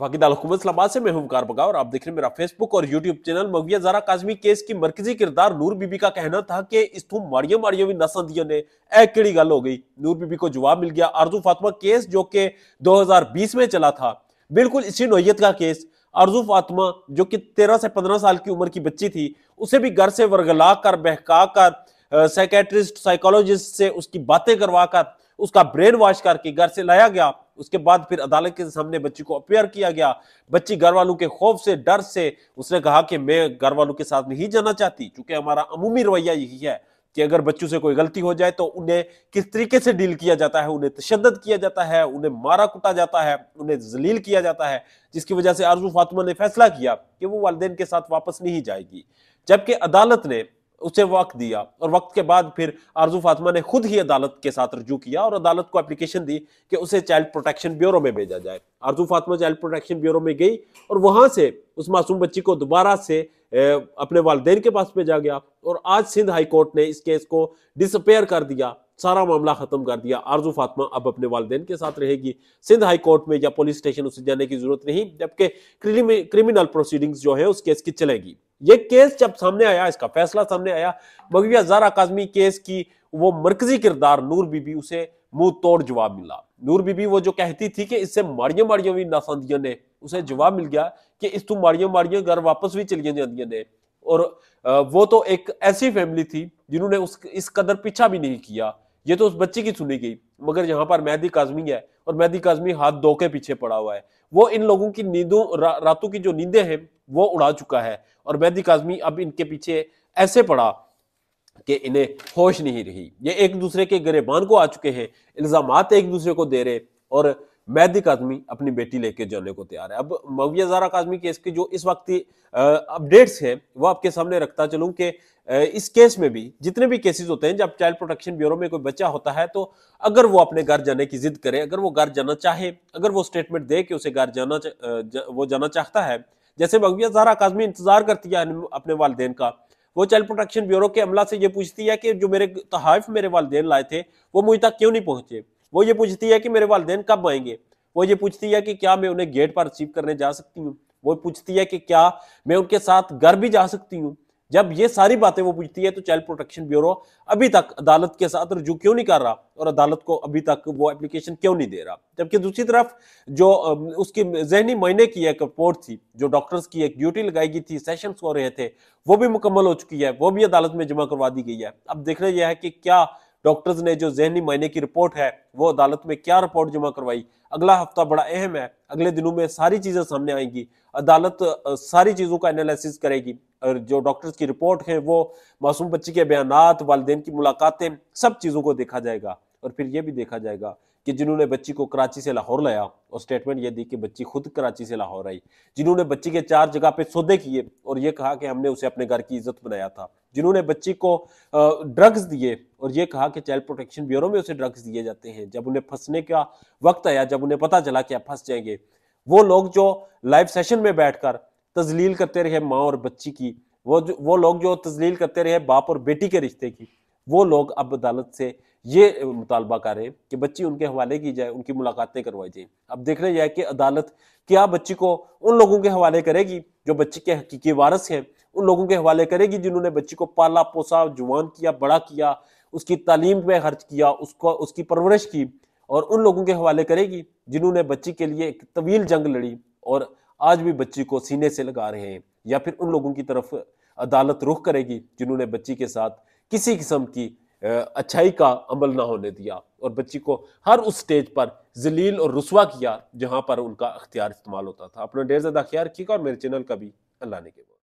वाकिदाल हुकूमत इस्लाबाद से मैं हूं कार बगा और आप देख रहे हैं मेरा फेसबुक और यूट्यूब चैनल मविया जरा काजमी केस की मरकजी किरदार नूर बीबी का कहना था कि इस इथू मारियो मारियो भी नसा दियो ने ऐ केड़ी गल हो गई नूर बीबी को जवाब मिल गया आरजू फातिमा केस जो कि के 2020 में चला था बिल्कुल इसी नोयत का केस आरजू फातिमा जो कि तेरह से पंद्रह साल की उम्र की बच्ची थी उसे भी घर से वर्गला कर बहका कर साइकेट्रिस्ट साइकोलॉजिस्ट से उसकी बातें करवा कर उसका ब्रेन वॉश करके घर से लाया गया उसके बाद फिर अदालत के सामने बच्ची को अपेयर किया गया बच्ची घर वालों के खौफ से डर से उसने कहा कि मैं घर वालों के साथ नहीं जाना चाहती चूंकि हमारा अमूमी रवैया यही है कि अगर बच्चों से कोई गलती हो जाए तो उन्हें किस तरीके से डील किया जाता है उन्हें तशद किया जाता है उन्हें मारा कुटा जाता है उन्हें जलील किया जाता है जिसकी वजह से आरजू फातिमा ने फैसला किया कि वो वालदेन के साथ वापस नहीं जाएगी जबकि अदालत ने उसे वक्त दिया और वक्त के बाद फिर आरजू फातिमा ने खुद ही अदालत के साथ रजू किया और अदालत को एप्लीकेशन दी कि उसे चाइल्ड प्रोटेक्शन ब्यूरो में भेजा जाए आरजू फातिमा चाइल्ड प्रोटेक्शन ब्यूरो में गई और वहाँ से उस मासूम बच्ची को दोबारा से अपने वालदेन के पास भेजा गया और आज सिंध हाई कोर्ट ने इस केस को डिसअपेयर कर दिया सारा मामला खत्म कर दिया आरजू फातमा अब अपने वालदेन के साथ रहेगी सिंध हाई कोर्ट में या पुलिस स्टेशन उसे जाने की जरूरत नहीं जबकि क्रिमिनल प्रोसीडिंग्स जो है उस केस की चलेगी ये केस जब सामने आया इसका फैसला सामने आया मगविया जारा काजमी केस की वो मरकजी किरदार नूर बीबी उसे मुंह तोड़ जवाब मिला नूर बीबी वो जो कहती थी कि इससे मारिया मारिया भी नासंदिया ने उसे जवाब मिल गया कि इस तू मारिया मारिया घर वापस भी चलिया जाती ने और वो तो एक ऐसी फैमिली थी जिन्होंने उस इस कदर पीछा भी नहीं किया ये तो उस बच्ची की सुनी गई मगर यहाँ पर मेहदी काजमी है और मेहदी काजमी हाथ धो के पीछे पड़ा हुआ है वो इन लोगों की नींदों रा, रातों की जो नींदें हैं वो उड़ा चुका है और मैदी काजमी अब इनके पीछे ऐसे पड़ा कि इन्हें होश नहीं रही ये एक दूसरे के गरेबान को आ चुके हैं इल्ज़ाम एक दूसरे को दे रहे और मैदिक आदमी अपनी बेटी लेके जाने को तैयार है अब मविया जारा काजमी केस की जो इस वक्त अपडेट्स हैं वो आपके सामने रखता चलूं कि इस केस में भी जितने भी केसेस होते हैं जब चाइल्ड प्रोटेक्शन ब्यूरो में कोई बच्चा होता है तो अगर वो अपने घर जाने की जिद करे अगर वो घर जाना चाहे अगर वो स्टेटमेंट दे के उसे घर जाना जा, वो जाना चाहता है जैसे मगविया जहरा काजमी इंतजार करती है अपने वालदेन का वो चाइल्ड प्रोटेक्शन ब्यूरो के अमला से ये पूछती है कि जो मेरे तहफ मेरे वालदेन लाए थे वो मुझ तक क्यों नहीं पहुंचे वो ये पूछती है कि मेरे वालदेन कब आएंगे वो ये पूछती है कि क्या मैं उन्हें गेट पर रिसीव करने जा सकती हूँ वो पूछती है कि क्या मैं उनके साथ घर भी जा सकती हूँ जब ये सारी बातें वो पूछती है तो चाइल्ड प्रोटेक्शन ब्यूरो अभी तक अदालत के साथ रजू क्यों नहीं कर रहा और अदालत को अभी तक वो एप्लीकेशन क्यों नहीं दे रहा जबकि दूसरी तरफ जो उसकी जहनी मायने की एक रिपोर्ट थी जो डॉक्टर्स की एक ड्यूटी लगाई गई थी सेशन हो रहे थे वो भी मुकम्मल हो चुकी है वो भी अदालत में जमा करवा दी गई है अब देखना यह है कि क्या डॉक्टर्स ने जो जहनी मायने की रिपोर्ट है वो अदालत में क्या रिपोर्ट जमा करवाई अगला हफ्ता बड़ा अहम है अगले दिनों में सारी चीज़ें सामने आएंगी अदालत सारी चीज़ों का एनालिसिस करेगी और जो डॉक्टर्स की रिपोर्ट है वो मासूम बच्ची के बयान वालदेन की मुलाकातें सब चीज़ों को देखा जाएगा और फिर ये भी देखा जाएगा कि जिन्होंने बच्ची को कराची से लाहौर लाया और स्टेटमेंट ये दी कि बच्ची खुद कराची से लाहौर आई जिन्होंने बच्ची के चार जगह पे सौदे किए और ये कहा कि हमने उसे अपने घर की इज्जत बनाया था जिन्होंने बच्ची को ड्रग्स दिए और ये कहा कि चाइल्ड प्रोटेक्शन ब्यूरो में उसे ड्रग्स दिए जाते हैं जब उन्हें फंसने का वक्त आया जब उन्हें पता चला कि आप फंस जाएंगे वो लोग जो लाइव सेशन में बैठकर तजलील करते रहे माँ और बच्ची की वो जो वो लोग जो तजलील करते रहे बाप और बेटी के रिश्ते की वो लोग अब अदालत से ये मुतालबा हैं कि बच्ची उनके हवाले की जाए उनकी मुलाकातें करवाई जाए अब देखने जाए कि अदालत क्या बच्ची को उन लोगों के हवाले करेगी जो बच्ची के हकीकी वारस हैं उन लोगों के हवाले करेगी जिन्होंने बच्ची को पाला पोसा जुवान किया बड़ा किया उसकी तालीम में खर्च किया उसको उसकी परवरिश की और उन लोगों के हवाले करेगी जिन्होंने बच्ची के लिए एक तवील जंग लड़ी और आज भी बच्ची को सीने से लगा रहे हैं या फिर उन लोगों की तरफ अदालत रुख करेगी जिन्होंने बच्ची के साथ किसी किस्म की अच्छाई का अमल ना होने दिया और बच्ची को हर उस स्टेज पर जलील और रसुआ किया जहाँ पर उनका अख्तियार इस्तेमाल होता था अपना ढेर ज़्यादा ख्याल रखिएगा और मेरे चैनल का भी अल्लाह ने के